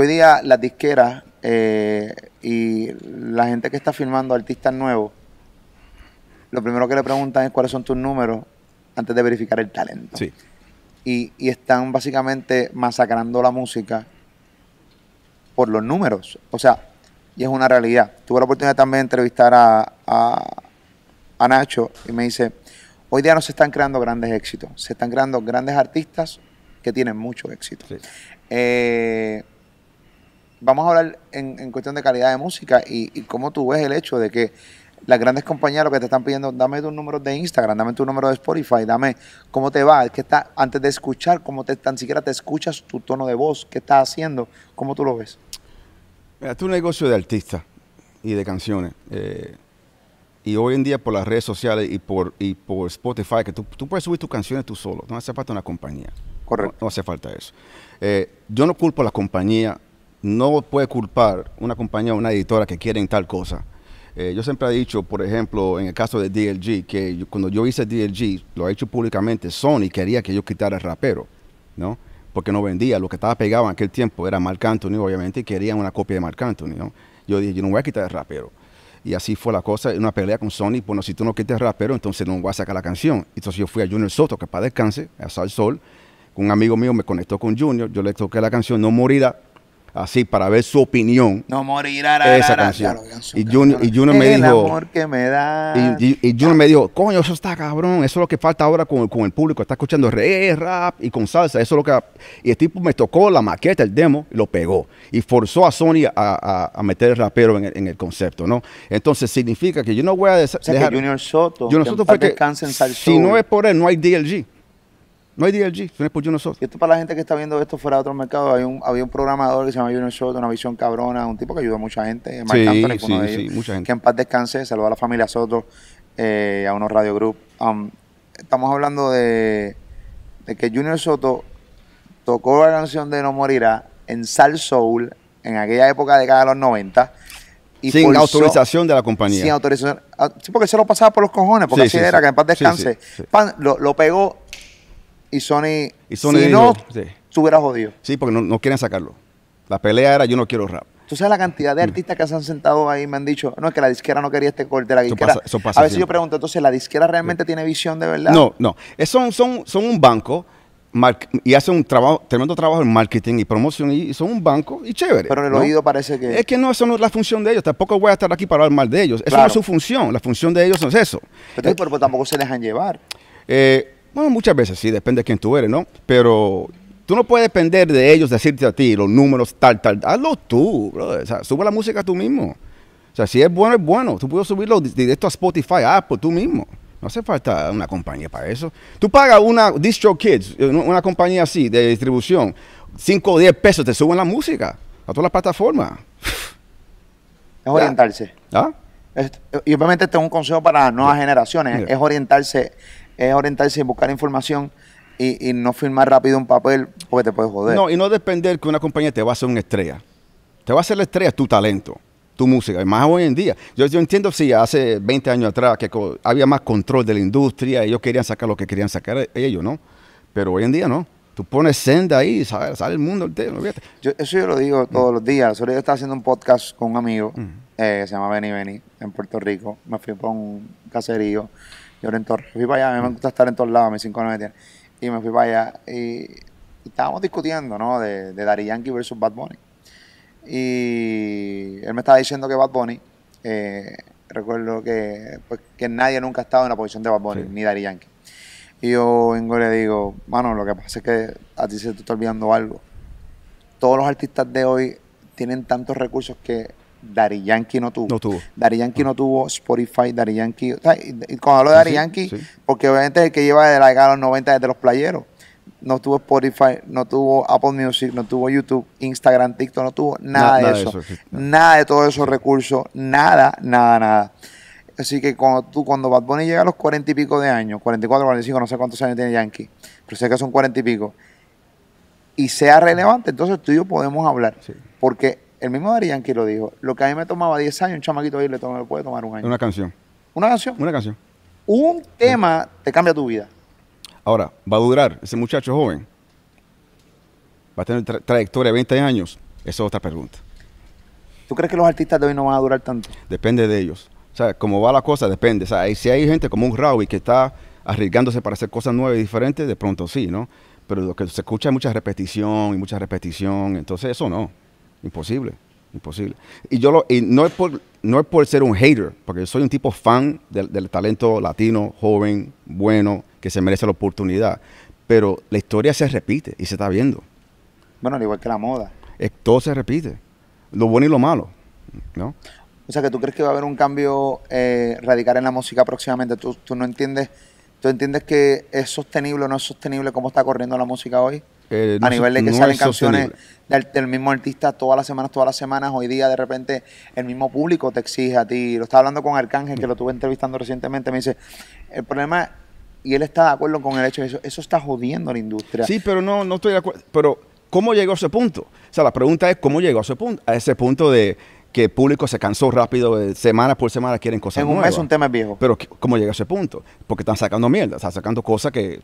hoy día las disqueras eh, y la gente que está filmando artistas nuevos, lo primero que le preguntan es cuáles son tus números antes de verificar el talento. Sí. Y, están básicamente masacrando la música por los números. O sea, y es una realidad. Tuve la oportunidad también de entrevistar a, a, Nacho y me dice, hoy día no se están creando grandes éxitos, se están creando grandes artistas que tienen mucho éxito. Sí. Eh, vamos a hablar en, cuestión de calidad de música y, cómo tú ves el hecho de que las grandes compañías lo que te están pidiendo, dame tu número de Instagram, dame tu número de Spotify, dame cómo te va, que está, antes de escuchar, cómo te, tan siquiera te escuchas tu tono de voz, qué estás haciendo, cómo tú lo ves. Mira, es un negocio de artista y de canciones. Eh, y hoy en día por las redes sociales y por, y por Spotify, que tú, puedes subir tus canciones tú solo, no hace falta una compañía. Correcto. No, hace falta eso. Eh, yo no culpo a la compañía no puede culpar una compañía o una editora que quieren tal cosa. Eh, yo siempre he dicho, por ejemplo, en el caso de DLG, que cuando yo hice DLG, lo he hecho públicamente, Sony quería que yo quitara el rapero, ¿no? Porque no vendía, lo que estaba pegado en aquel tiempo era Marc Anthony, obviamente, y querían una copia de Marc Anthony, ¿no? Yo dije, yo no voy a quitar el rapero. Y así fue la cosa, una pelea con Sony, bueno, si tú no quitas el rapero, entonces no voy a sacar la canción. Entonces yo fui a Junior Soto, que para descanse, a Sal Sol, un amigo mío me conectó con Junior, yo le toqué la canción No Morirá, así para ver su opinión. No morirá esa canción. Y Junior, me dijo. Y, Junior me dijo, coño, eso está cabrón. Eso es lo que falta ahora con, el público. Está escuchando re, rap y con salsa. Eso es lo que. Y el tipo me tocó la maqueta, el demo, lo pegó. Y forzó a Sony a, meter el rapero en, el concepto, ¿no? Entonces significa que yo no voy a. Junior Soto. Junior Soto fue Si no es por él, no hay DLG. No hay DLG, no es por Junior Soto. Y esto para la gente que está viendo esto fuera de otros mercados, hay un, había un programador que se llama Junior Soto, una visión cabrona, un tipo que ayuda a mucha gente, sí, sí, mucha gente. que en paz descanse, saluda a la familia Soto, eh, a unos Radio Group. Um, estamos hablando de, que Junior Soto tocó la canción de No Morirá en Sal Soul en aquella época de cada los 90. Y sin autorización de la compañía. Sin autorización. Ah, sí, porque se lo pasaba por los cojones, porque así era, que en paz descanse. lo, lo, pegó y Sony, y si no, sí. jodido. Sí, porque no, quieren sacarlo. La pelea era yo no quiero rap. Tú sabes la cantidad de mm. artistas que se han sentado ahí y me han dicho, no, es que la disquera no quería este corte, la disquera. a veces si yo pregunto, entonces, ¿la disquera realmente tiene visión de verdad? No, no. son, son, son un banco y hacen un trabajo, tremendo trabajo en marketing y promoción y son un banco y chévere. Pero en el oído parece que... Es que no, eso no es la función de ellos. Tampoco voy a estar aquí para hablar mal de ellos. Eso no es su función. La función de ellos es eso. Pero, pero eh, tampoco se dejan llevar. Eh, bueno, muchas veces sí, depende de quién tú eres, ¿no? Pero tú no puedes depender de ellos decirte a ti los números, tal, tal. Hazlo tú, bro. O sea, sube la música tú mismo. O sea, si es bueno, es bueno. Tú puedes subirlo directo a Spotify, Apple, tú mismo. No hace falta una compañía para eso. Tú pagas una Distro Kids, eh, una compañía así de distribución, 5 o 10 pesos te suben la música a todas las plataformas. Es orientarse. ¿Ah? y obviamente este es un consejo para nuevas generaciones, es orientarse es orientarse y buscar información y, no firmar rápido un papel porque te puedes joder. No, y no depender que una compañía te va a hacer una estrella. Te va a hacer la estrella tu talento tu música, más hoy en día. Yo, yo entiendo, sí, hace 20 años atrás que había más control de la industria, ellos querían sacar lo que querían sacar eh, ellos, ¿no? Pero hoy en día no. Tú pones senda ahí, y sale el mundo yo, Eso yo lo digo todos los días. solo yo estaba haciendo un podcast con un amigo eh, que se llama Benny Benny en Puerto Rico. Me fui para un caserío y en fui para allá, a mí me gusta estar en todos lados, me cinco no me tienen. Y me fui para allá y, estábamos discutiendo, ¿no? De, de Daddy Yankee versus Bad Bunny. Y él me estaba diciendo que Bad Bunny, eh, recuerdo pues, que, nadie nunca ha estado en la posición de Bad Bunny, ni Daddy Yankee. Y yo vengo le digo, mano, lo que pasa es que a ti se te está olvidando algo. Todos los artistas de hoy tienen tantos recursos que Dari Yankee no tuvo. No tuvo. Dari Yankee no tuvo Spotify, Dari Yankee. y cuando hablo de Dari Yankee, porque obviamente es el que lleva de la los 90 desde los playeros. No tuvo Spotify, no tuvo Apple Music, no tuvo YouTube, Instagram, TikTok, no tuvo nada, de eso. nada de todos esos recursos, nada, nada, nada. Así que cuando tú, cuando Bad Bunny llega a los cuarenta y pico de años, 44, 45, no sé cuántos años tiene Yankee, pero sé que son cuarenta y pico, y sea relevante, entonces tú y yo podemos hablar. Porque el mismo Darían que lo dijo. Lo que a mí me tomaba 10 años, un chamaquito ahí le, puede tomar un año. Una canción. ¿Una canción? Una canción. Un tema te cambia tu vida. Ahora, va a durar ese muchacho joven. Va a tener trayectoria de 20 años. Esa es otra pregunta. ¿Tú crees que los artistas de hoy no van a durar tanto? Depende de ellos. O sea, como va la cosa, depende. O sea, si hay gente como un Rawi que está arriesgándose para hacer cosas nuevas y diferentes, de pronto sí, ¿no? Pero lo que se escucha es mucha repetición y mucha repetición. Entonces, eso no. Imposible, imposible. Y yo lo, y no es por no es por ser un hater, porque yo soy un tipo fan del, talento latino, joven, bueno, que se merece la oportunidad. Pero la historia se repite y se está viendo. Bueno, al igual que la moda. todo se repite. Lo bueno y lo malo. ¿no? O sea, que tú crees que va a haber un cambio eh, radical en la música próximamente. ¿Tú, no entiendes, tú entiendes que es sostenible o no es sostenible cómo está corriendo la música hoy? a nivel de que salen canciones del, mismo artista todas las semanas, todas las semanas. Hoy día, de repente, el mismo público te exige a ti. Lo estaba hablando con Arcángel, que lo tuve entrevistando recientemente. Me dice: el problema, y él está de acuerdo con el hecho de eso, eso está jodiendo a la industria. Sí, pero no, no estoy de acuerdo. Pero, ¿cómo llegó a ese punto? O sea, la pregunta es: ¿cómo llegó a ese punto? A ese punto de que el público se cansó rápido, eh, semana por semana quieren cosas nuevas. En un mes un tema viejo. Pero ¿cómo llega a ese punto? Porque están sacando mierda, están sacando cosas que,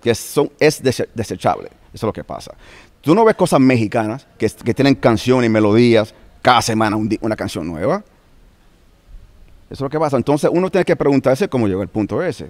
que, son, es desechable. Eso es lo que pasa. Tú no ves cosas mexicanas que, tienen canciones y melodías cada semana una canción nueva. Eso es lo que pasa. Entonces uno tiene que preguntarse cómo llegó el punto ese.